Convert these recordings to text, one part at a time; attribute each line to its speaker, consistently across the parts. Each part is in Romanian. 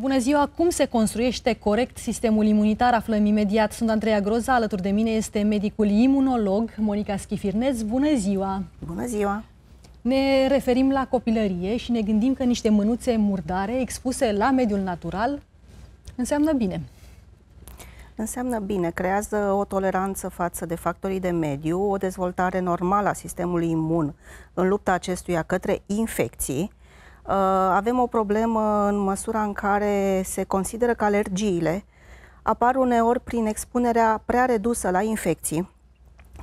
Speaker 1: Bună ziua! Cum se construiește corect sistemul imunitar? Aflăm imediat. Sunt Andreea Groza, alături de mine este medicul imunolog Monica Schifirneț. Bună ziua! Bună ziua! Ne referim la copilărie și ne gândim că niște mânuțe murdare expuse la mediul natural înseamnă bine.
Speaker 2: Înseamnă bine, creează o toleranță față de factorii de mediu, o dezvoltare normală a sistemului imun în lupta acestuia către infecții, Uh, avem o problemă în măsura în care se consideră că alergiile apar uneori prin expunerea prea redusă la infecții.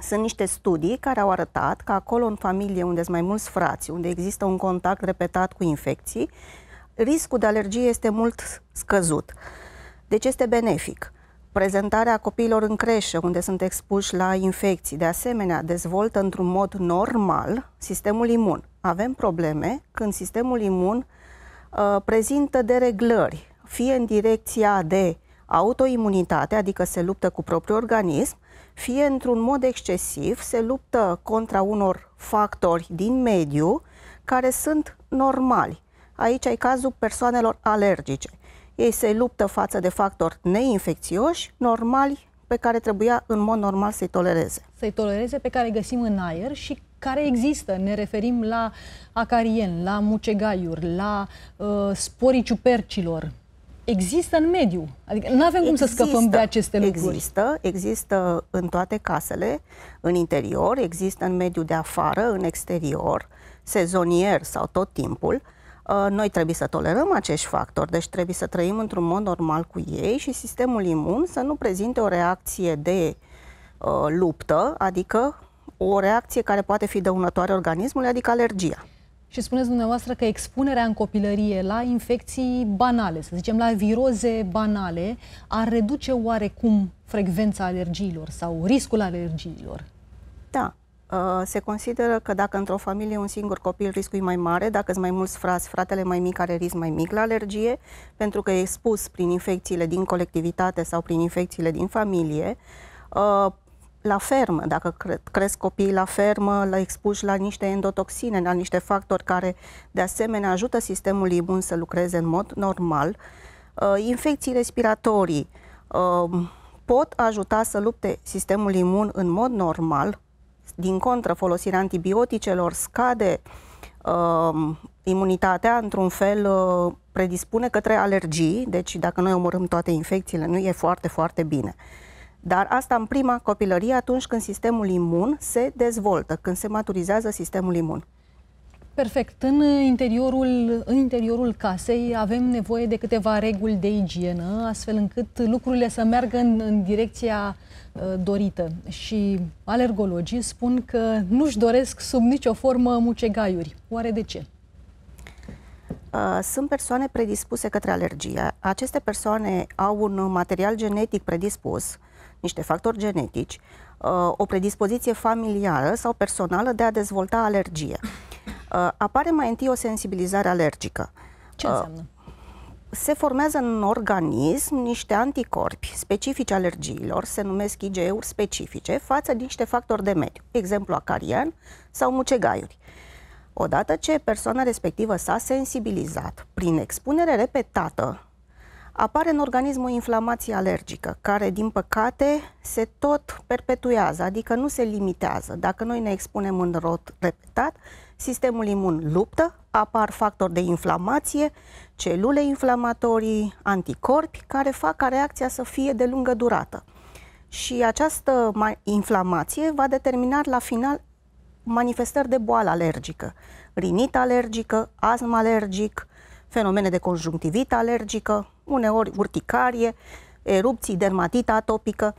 Speaker 2: Sunt niște studii care au arătat că acolo în familie unde sunt mai mulți frați, unde există un contact repetat cu infecții, riscul de alergie este mult scăzut. Deci este benefic prezentarea copiilor în creșă, unde sunt expuși la infecții. De asemenea, dezvoltă într-un mod normal sistemul imun. Avem probleme când sistemul imun uh, prezintă dereglări, fie în direcția de autoimunitate, adică se luptă cu propriul organism, fie într-un mod excesiv se luptă contra unor factori din mediu care sunt normali. Aici ai cazul persoanelor alergice. Ei se luptă față de factori neinfecțioși, normali, pe care trebuia în mod normal să-i tolereze.
Speaker 1: Să-i tolereze pe care găsim în aer și care există. Ne referim la acarien, la mucegaiuri, la uh, sporii ciupercilor. Există în mediu. Adică nu avem cum să scăpăm de aceste lucruri.
Speaker 2: Există, există în toate casele, în interior, există în mediu de afară, în exterior, sezonier sau tot timpul. Uh, Uh, noi trebuie să tolerăm acești factori, deci trebuie să trăim într-un mod normal cu ei și sistemul imun să nu prezinte o reacție de uh, luptă, adică o reacție care poate fi dăunătoare organismului, adică alergia.
Speaker 1: Și spuneți dumneavoastră că expunerea în copilărie la infecții banale, să zicem la viroze banale, ar reduce oarecum frecvența alergiilor sau riscul alergiilor?
Speaker 2: Da, Uh, se consideră că dacă într-o familie un singur copil riscul e mai mare, dacă sunt mai mulți frați, fratele mai mic are risc mai mic la alergie, pentru că e expus prin infecțiile din colectivitate sau prin infecțiile din familie. Uh, la fermă, dacă cresc copiii la fermă, la expuși la niște endotoxine, la niște factori care de asemenea ajută sistemul imun să lucreze în mod normal, uh, infecții respiratorii pot ajuta să lupte sistemul imun în mod normal, din contră, folosirea antibioticelor scade uh, imunitatea, într-un fel uh, predispune către alergii, deci dacă noi omorâm toate infecțiile, nu e foarte, foarte bine. Dar asta în prima copilărie, atunci când sistemul imun se dezvoltă, când se maturizează sistemul imun.
Speaker 1: Perfect. În interiorul, în interiorul casei avem nevoie de câteva reguli de igienă, astfel încât lucrurile să meargă în, în direcția uh, Uh, dorită și alergologii spun că nu-și doresc sub nicio formă mucegaiuri. Oare de ce?
Speaker 2: Uh, sunt persoane predispuse către alergie. Aceste persoane au un material genetic predispus, niște factori genetici, uh, o predispoziție familială sau personală de a dezvolta alergie. Apare mai întâi o sensibilizare alergică. Ce înseamnă? se formează în organism niște anticorpi specifici alergiilor, se numesc IgE-uri specifice, față de niște factori de mediu, exemplu acarian sau mucegaiuri. Odată ce persoana respectivă s-a sensibilizat prin expunere repetată, apare în organism o inflamație alergică, care, din păcate, se tot perpetuează, adică nu se limitează. Dacă noi ne expunem în rot repetat, Sistemul imun luptă, apar factori de inflamație, celule inflamatorii, anticorpi, care fac ca reacția să fie de lungă durată. Și această inflamație va determina la final manifestări de boală alergică, rinită alergică, astm alergic, fenomene de conjunctivită alergică, uneori urticarie, erupții, dermatită atopică.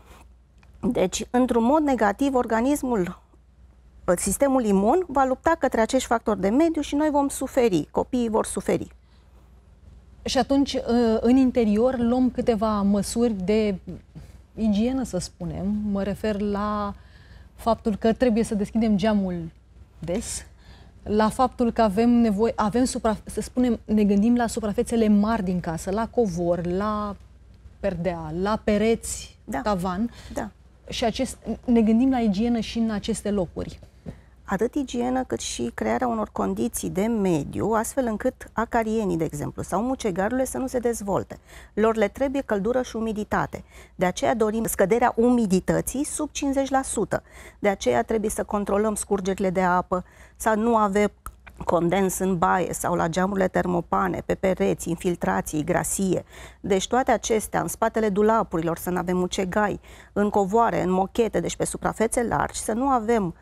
Speaker 2: Deci, într-un mod negativ, organismul Ă, sistemul imun va lupta către acești factori de mediu și noi vom
Speaker 1: suferi,
Speaker 2: copiii vor suferi.
Speaker 1: Și atunci, ă, în interior, luăm câteva măsuri de igienă, să spunem. Mă refer la faptul că trebuie să deschidem geamul des, la faptul că avem nevoie, avem supra, să spunem, ne gândim la suprafețele mari din casă, la covor, la perdea, la pereți, da. tavan. Da. Și acest, ne gândim la igienă și în aceste locuri atât igienă cât și crearea unor condiții
Speaker 2: de mediu, astfel încât acarienii, de exemplu, sau mucegarurile să nu se dezvolte. Lor le trebuie căldură și umiditate. De aceea dorim scăderea umidității sub 50%. De aceea trebuie să controlăm scurgerile de apă, să nu avem condens în baie sau la geamurile termopane, pe pereți, infiltrații, grasie. Deci toate acestea în spatele dulapurilor, să nu avem mucegai, în covoare, în mochete, deci pe suprafețe largi, să nu avem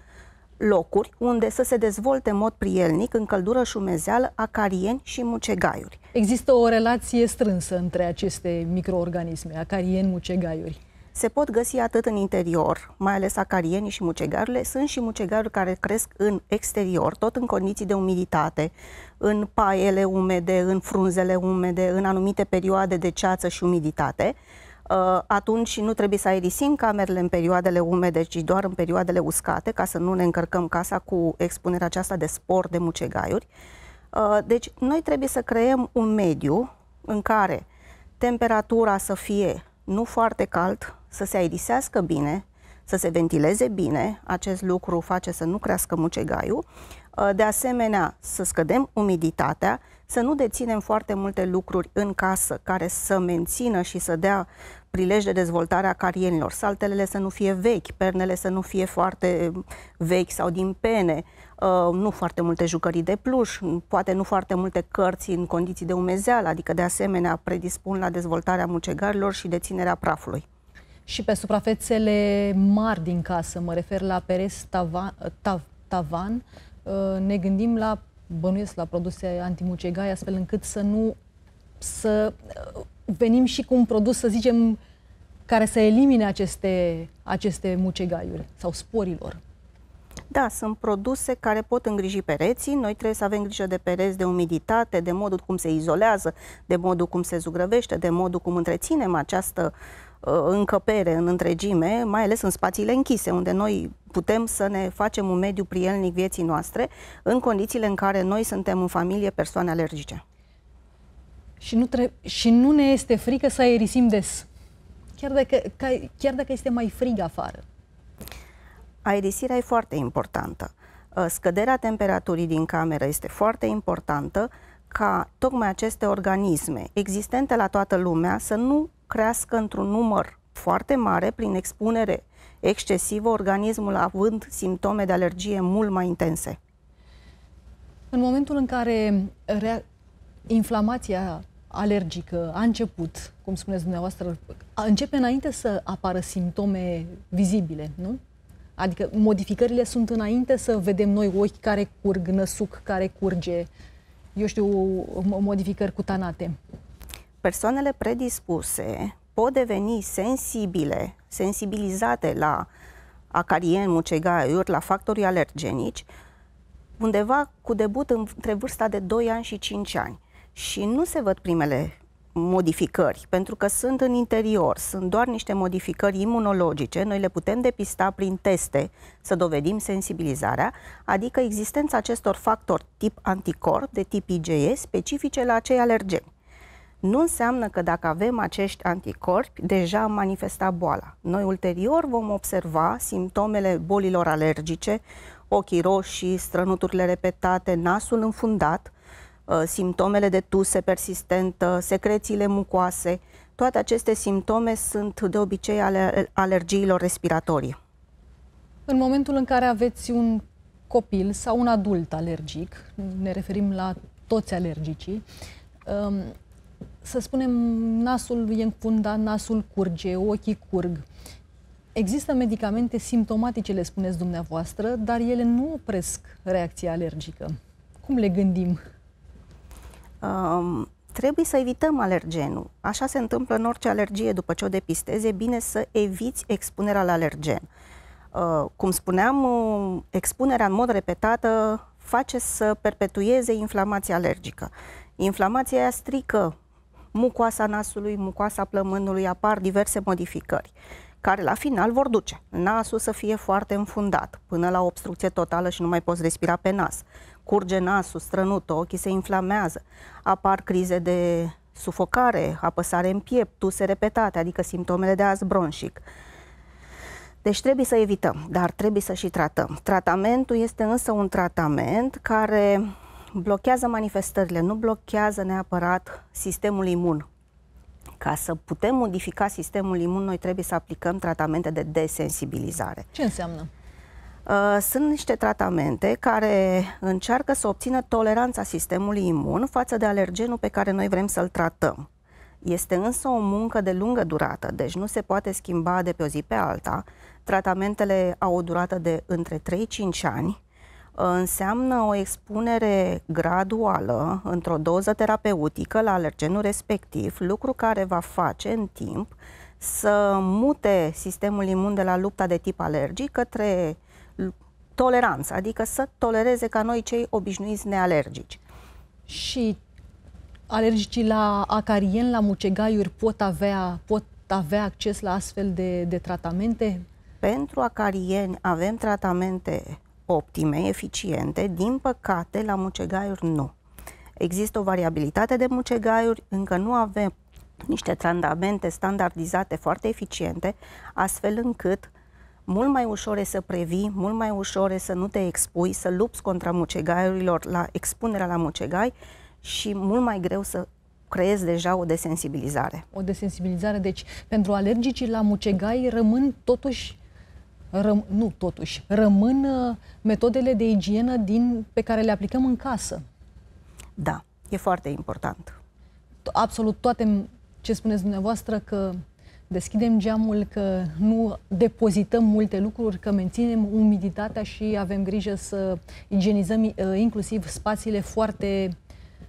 Speaker 2: locuri unde să se dezvolte în mod prielnic, în căldură și umezeală, acarieni și mucegaiuri. Există o relație strânsă între aceste microorganisme, acarieni, mucegaiuri? Se pot găsi atât în interior, mai ales acarienii și mucegarurile, sunt și mucegaiuri care cresc în exterior, tot în condiții de umiditate, în paiele umede, în frunzele umede, în anumite perioade de ceață și umiditate. Uh, atunci nu trebuie să aerisim camerele în perioadele umede, ci doar în perioadele uscate, ca să nu ne încărcăm casa cu expunerea aceasta de spor, de mucegaiuri. Uh, deci, noi trebuie să creăm un mediu în care temperatura să fie nu foarte cald, să se aerisească bine, să se ventileze bine, acest lucru face să nu crească mucegaiul, uh, de asemenea să scădem umiditatea să nu deținem foarte multe lucruri în casă care să mențină și să dea prilej de dezvoltare a carierilor. Saltelele să nu fie vechi, pernele să nu fie foarte vechi sau din pene, uh, nu foarte multe jucării de pluș, poate nu foarte multe cărți în condiții de umezeală, adică de asemenea predispun la dezvoltarea mucegarilor și deținerea prafului.
Speaker 1: Și pe suprafețele mari din casă, mă refer la pereți tavan, tav, tavan, uh, ne gândim la bănuiesc la produse antimucegai, astfel încât să nu să uh, venim și cu un produs, să zicem, care să elimine aceste, aceste mucegaiuri sau sporilor.
Speaker 2: Da, sunt produse care pot îngriji pereții. Noi trebuie să avem grijă de pereți, de umiditate, de modul cum se izolează, de modul cum se zugrăvește, de modul cum întreținem această uh, Uh, încăpere în întregime, mai ales în spațiile închise, unde noi putem să ne facem un mediu prielnic vieții noastre, în condițiile în care noi
Speaker 1: suntem în familie persoane alergice. Și nu, și nu ne este frică să aerisim des, chiar dacă, ca, chiar dacă este mai frig afară.
Speaker 2: Aerisirea e foarte importantă. Uh, scăderea temperaturii din cameră este foarte importantă ca tocmai aceste organisme existente la toată lumea să nu crească într-un număr foarte mare prin expunere excesivă, organismul având simptome de alergie mult mai intense.
Speaker 1: În momentul în care rea- inflamația alergică a început, cum spuneți dumneavoastră, începe înainte să apară simptome vizibile, nu? Adică modificările sunt înainte să vedem noi ochi care curg, năsuc care curge, uh, eu știu, modificări cutanate?
Speaker 2: Persoanele predispuse pot deveni sensibile, sensibilizate la acarien, mucegaiuri, la factorii alergenici, undeva cu debut între vârsta de 2 ani și 5 ani. Și nu se văd primele modificări, pentru că sunt în interior, sunt doar niște modificări imunologice, noi le putem depista prin teste să dovedim sensibilizarea, adică existența acestor factori tip anticorp, de tip IgE, specifice la acei alergeni. Nu înseamnă că dacă avem acești anticorpi, deja am manifestat boala. Noi ulterior vom observa simptomele bolilor alergice, ochii roșii, strănuturile repetate, nasul înfundat, Uh, simptomele de tuse persistentă, secrețiile mucoase, toate aceste simptome sunt de obicei ale alergiilor respiratorii.
Speaker 1: În momentul în care aveți un copil sau un adult alergic, ne referim la toți alergicii, um, să spunem, nasul e înfundat, nasul curge, ochii curg. Există medicamente simptomatice, le spuneți dumneavoastră, dar ele nu opresc reacția alergică. Cum le gândim?
Speaker 2: um, trebuie să evităm alergenul. Așa se întâmplă în orice alergie. După ce o depistezi, e bine să eviți expunerea la alergen. Uh, cum spuneam, uh, expunerea în mod repetată uh, face să perpetueze inflamația alergică. Inflamația aia strică mucoasa nasului, mucoasa plămânului, apar diverse modificări care la final vor duce nasul să fie foarte înfundat, până la obstrucție totală și nu mai poți respira pe nas curge nasul, strănut ochii se inflamează, apar crize de sufocare, apăsare în piept, tuse repetate, adică simptomele de azi bronșic. Deci trebuie să evităm, dar trebuie să și tratăm. Tratamentul este însă un tratament care blochează manifestările, nu blochează neapărat sistemul imun. Ca să putem modifica sistemul imun, noi trebuie să aplicăm tratamente de desensibilizare. Ce înseamnă? Uh, sunt niște tratamente care încearcă să obțină toleranța sistemului imun față de alergenul pe care noi vrem să-l tratăm. Este însă o muncă de lungă durată, deci nu se poate schimba de pe o zi pe alta. Tratamentele au o durată de între 3-5 ani, uh, înseamnă o expunere graduală într-o doză terapeutică la alergenul respectiv, lucru care va face în timp să mute sistemul imun de la lupta de tip alergic către toleranță, adică să tolereze ca noi cei obișnuiți nealergici.
Speaker 1: Și alergicii la acarien, la mucegaiuri pot avea, pot avea acces la astfel de, de tratamente? Pentru acarieni
Speaker 2: avem tratamente optime, eficiente, din păcate la mucegaiuri nu. Există o variabilitate de mucegaiuri, încă nu avem niște tratamente standardizate foarte eficiente, astfel încât mult mai ușor e să previi, mult mai ușor e să nu te expui, să lupți contra mucegaiurilor, la expunerea la mucegai și mult mai greu să creezi deja o desensibilizare.
Speaker 1: O desensibilizare, deci pentru alergicii la mucegai rămân totuși răm, nu totuși, rămân uh, metodele de igienă din, pe care le aplicăm în casă.
Speaker 2: Da, e foarte important.
Speaker 1: Absolut toate ce spuneți dumneavoastră că deschidem geamul, că nu depozităm multe lucruri, că menținem umiditatea și avem grijă să igienizăm uh, inclusiv spațiile foarte,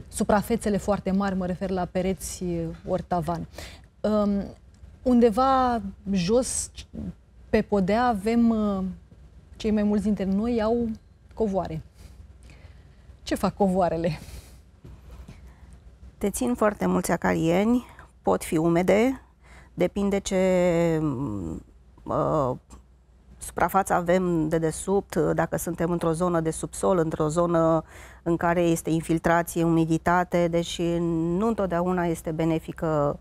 Speaker 1: suprafețele foarte mari, mă refer la pereți uh, ori tavan. Um, undeva jos pe podea avem, uh, cei mai mulți dintre noi au covoare. Ce fac covoarele?
Speaker 2: Te țin foarte mulți acalieni, pot fi umede, depinde ce mm, uh, suprafață avem de desubt, dacă suntem într-o zonă de subsol, într-o zonă în care este infiltrație, umiditate, deci nu întotdeauna este benefică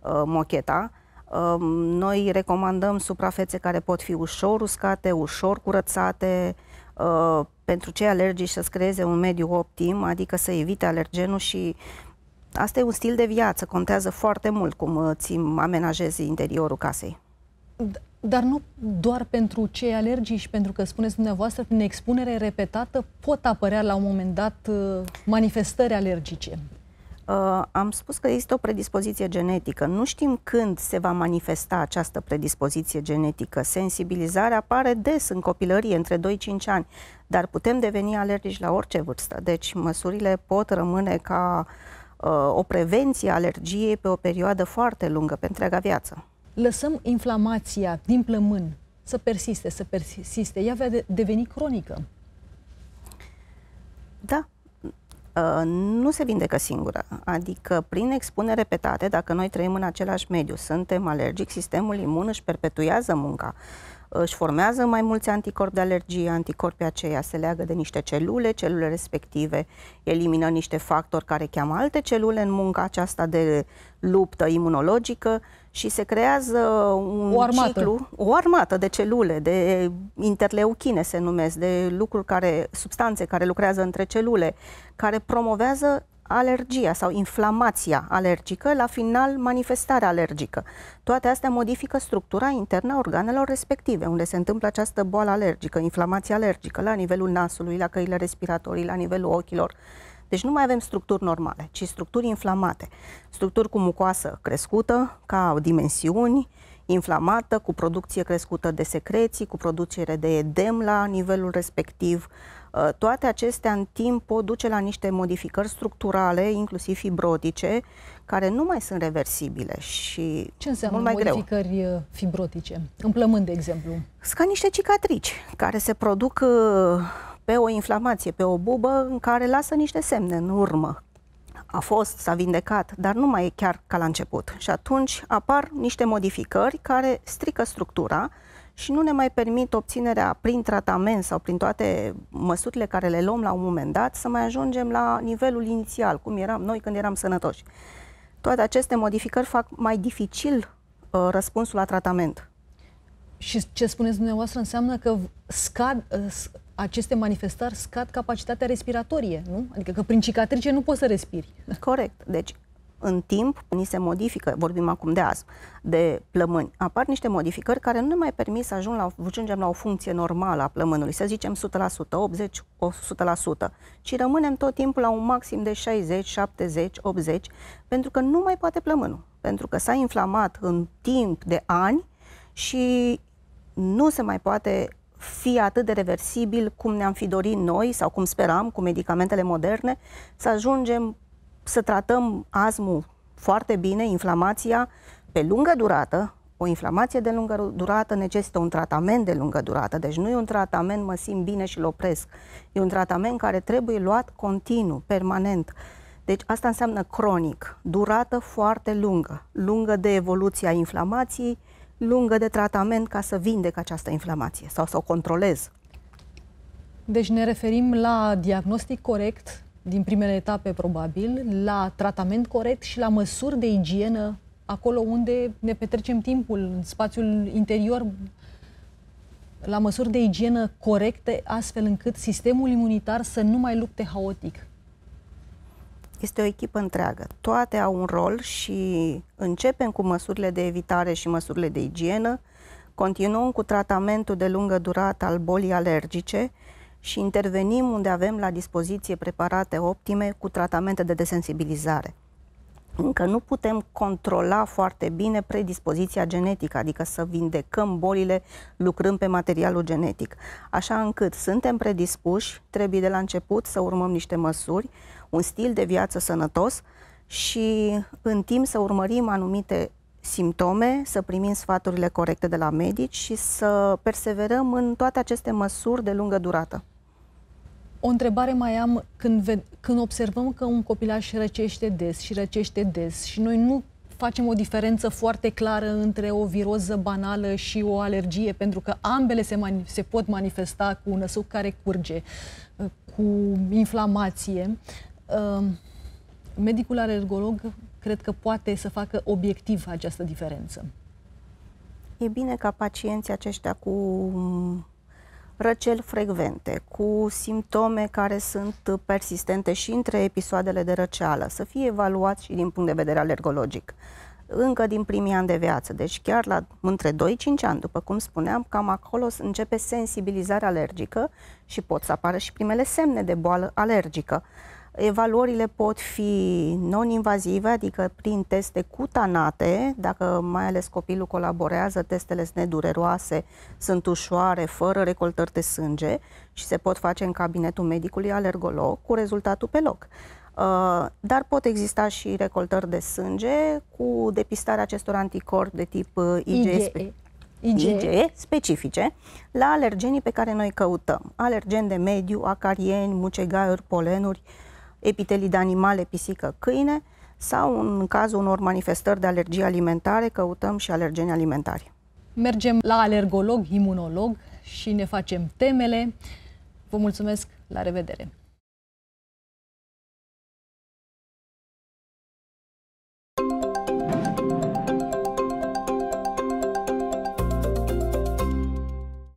Speaker 2: uh, mocheta. Uh, noi recomandăm suprafețe care pot fi ușor uscate, ușor curățate, uh, pentru cei alergici să-ți creeze un mediu optim, adică să evite alergenul și asta e un stil de viață, contează foarte mult cum uh, ți amenajezi interiorul casei.
Speaker 1: Dar nu doar pentru cei alergii și pentru că spuneți dumneavoastră, prin expunere repetată pot apărea la un moment dat uh, manifestări alergice.
Speaker 2: Uh, am spus că există o predispoziție genetică. Nu știm când se va manifesta această predispoziție genetică. Sensibilizarea apare des în copilărie, între 2-5 ani, dar putem deveni alergici la orice vârstă. Deci măsurile pot rămâne ca uh, Uh, o prevenție a alergiei pe o perioadă foarte lungă, pe întreaga viață.
Speaker 1: Lăsăm inflamația din plămân să persiste, să persiste. Ea va deveni cronică. Da.
Speaker 2: Uh, nu se vindecă singură, adică prin expunere repetate, dacă noi trăim în același mediu, suntem alergici, sistemul imun își perpetuează munca își formează mai mulți anticorpi de alergie, anticorpii aceia se leagă de niște celule, celule respective elimină niște factori care cheamă alte celule în munca aceasta de luptă imunologică și se creează un o ciclu, o armată de celule, de interleuchine se numesc, de lucruri care, substanțe care lucrează între celule, care promovează alergia sau inflamația alergică, la final manifestarea alergică. Toate astea modifică structura internă a organelor respective, unde se întâmplă această boală alergică, inflamația alergică, la nivelul nasului, la căile respiratorii, la nivelul ochilor. Deci nu mai avem structuri normale, ci structuri inflamate. Structuri cu mucoasă crescută, ca dimensiuni, uh, inflamată, cu producție crescută de secreții, cu producere de edem la nivelul respectiv. Uh, toate acestea în timp pot duce la niște modificări structurale, inclusiv fibrotice, care nu mai sunt reversibile și Ce înseamnă mult mai modificări
Speaker 1: greu. Uh, fibrotice? În plămân, de exemplu. Sunt ca niște cicatrici
Speaker 2: care se produc uh, pe o inflamație, pe o bubă în care lasă niște semne în urmă a fost, s-a vindecat, dar nu mai e chiar ca la început. Și atunci apar niște modificări care strică structura și nu ne mai permit obținerea prin tratament sau prin toate măsurile care le luăm la un moment dat să mai ajungem la nivelul inițial, cum eram noi când eram sănătoși. Toate aceste modificări fac mai dificil uh, răspunsul la tratament.
Speaker 1: Și ce spuneți dumneavoastră înseamnă că scad, uh, aceste manifestări scad capacitatea respiratorie, nu? Adică că prin cicatrice nu poți să respiri.
Speaker 2: Corect. Deci, în timp, ni se modifică, vorbim acum de azi, de plămâni. Apar niște modificări care nu ne mai permit să ajung la, ajungem la o funcție normală a plămânului, să zicem 100%, 80, 100%, ci rămânem tot timpul la un maxim de 60, 70, 80, pentru că nu mai poate plămânul, pentru că s-a inflamat în timp de ani și nu se mai poate fie atât de reversibil cum ne-am fi dorit noi sau cum speram cu medicamentele moderne, să ajungem să tratăm azmul foarte bine, inflamația pe lungă durată, o inflamație de lungă durată necesită un tratament de lungă durată, deci nu e un tratament mă simt bine și îl opresc. E un tratament care trebuie luat continuu, permanent. Deci asta înseamnă cronic, durată foarte lungă, lungă de evoluția inflamației, lungă de tratament ca să vindec această inflamație sau să o controlez.
Speaker 1: Deci ne referim la diagnostic corect din primele etape, probabil, la tratament corect și la măsuri de igienă acolo unde ne petrecem timpul, în spațiul interior, la măsuri de igienă corecte, astfel încât sistemul imunitar să nu mai lupte haotic
Speaker 2: este o echipă întreagă. Toate au un rol și începem cu măsurile de evitare și măsurile de igienă, continuăm cu tratamentul de lungă durată al bolii alergice și intervenim unde avem la dispoziție preparate optime cu tratamente de desensibilizare încă nu putem controla foarte bine predispoziția genetică, adică să vindecăm bolile lucrând pe materialul genetic. Așa încât suntem predispuși, trebuie de la început să urmăm niște măsuri, un stil de viață sănătos și în timp să urmărim anumite simptome, să primim sfaturile corecte de la medici și să perseverăm în toate aceste măsuri de lungă durată.
Speaker 1: O întrebare mai am, când, când observăm că un copilaș răcește des și răcește des și noi nu facem o diferență foarte clară între o viroză banală și o alergie, pentru că ambele se, se pot manifesta cu un năsuc care curge, uh, cu inflamație. Uh, medicul alergolog cred că poate să facă obiectiv această diferență.
Speaker 2: E bine ca pacienții aceștia cu răceli frecvente, cu simptome care sunt persistente și între episoadele de răceală, să fie evaluat și din punct de vedere alergologic încă din primii ani de viață, deci chiar la între 2-5 ani, după cum spuneam, cam acolo începe sensibilizarea alergică și pot să apară și primele semne de boală alergică. Evaluările pot fi non-invazive, adică prin teste cutanate, dacă mai ales copilul colaborează, testele sunt nedureroase, sunt ușoare, fără recoltări de sânge și se pot face în cabinetul medicului alergolog cu rezultatul pe loc. Uh, dar pot exista și recoltări de sânge cu depistarea acestor anticorpi de tip uh, IgE,
Speaker 1: IgE.
Speaker 2: specifice la alergenii pe care noi căutăm. Alergeni de mediu, acarieni, mucegaiuri, polenuri, uh, epitelii de animale, pisică, câine sau în cazul unor manifestări de alergie alimentare căutăm și alergeni alimentari.
Speaker 1: Mergem la alergolog, imunolog și ne facem temele. Vă mulțumesc, la revedere!